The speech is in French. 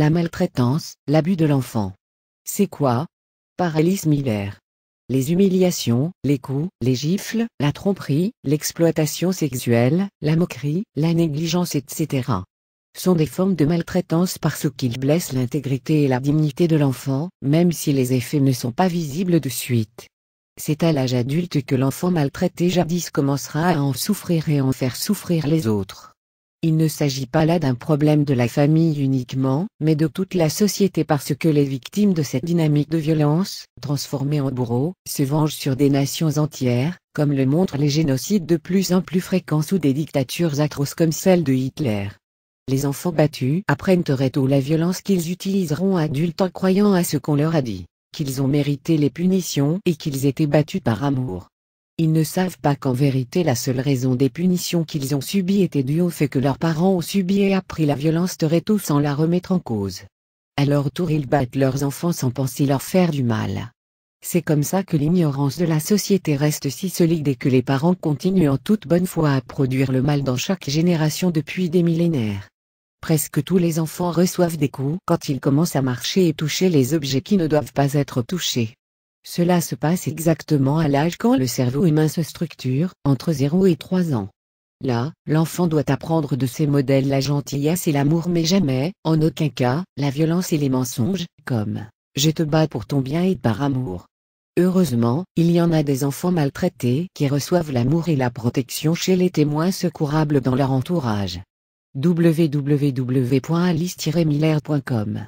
la maltraitance, l'abus de l'enfant. C'est quoi Paralysme Alice Miller. Les humiliations, les coups, les gifles, la tromperie, l'exploitation sexuelle, la moquerie, la négligence etc. sont des formes de maltraitance parce qu'ils blessent l'intégrité et la dignité de l'enfant, même si les effets ne sont pas visibles de suite. C'est à l'âge adulte que l'enfant maltraité jadis commencera à en souffrir et en faire souffrir les autres. Il ne s'agit pas là d'un problème de la famille uniquement, mais de toute la société parce que les victimes de cette dynamique de violence, transformées en bourreaux, se vengent sur des nations entières, comme le montrent les génocides de plus en plus fréquents sous des dictatures atroces comme celle de Hitler. Les enfants battus apprennent très tôt la violence qu'ils utiliseront adultes en croyant à ce qu'on leur a dit, qu'ils ont mérité les punitions et qu'ils étaient battus par amour. Ils ne savent pas qu'en vérité la seule raison des punitions qu'ils ont subies était due au fait que leurs parents ont subi et appris la violence de tous sans la remettre en cause. À leur tour ils battent leurs enfants sans penser leur faire du mal. C'est comme ça que l'ignorance de la société reste si solide et que les parents continuent en toute bonne foi à produire le mal dans chaque génération depuis des millénaires. Presque tous les enfants reçoivent des coups quand ils commencent à marcher et toucher les objets qui ne doivent pas être touchés. Cela se passe exactement à l'âge quand le cerveau humain se structure, entre 0 et 3 ans. Là, l'enfant doit apprendre de ses modèles la gentillesse et l'amour mais jamais, en aucun cas, la violence et les mensonges, comme « je te bats pour ton bien et par amour ». Heureusement, il y en a des enfants maltraités qui reçoivent l'amour et la protection chez les témoins secourables dans leur entourage. www.alice-miller.com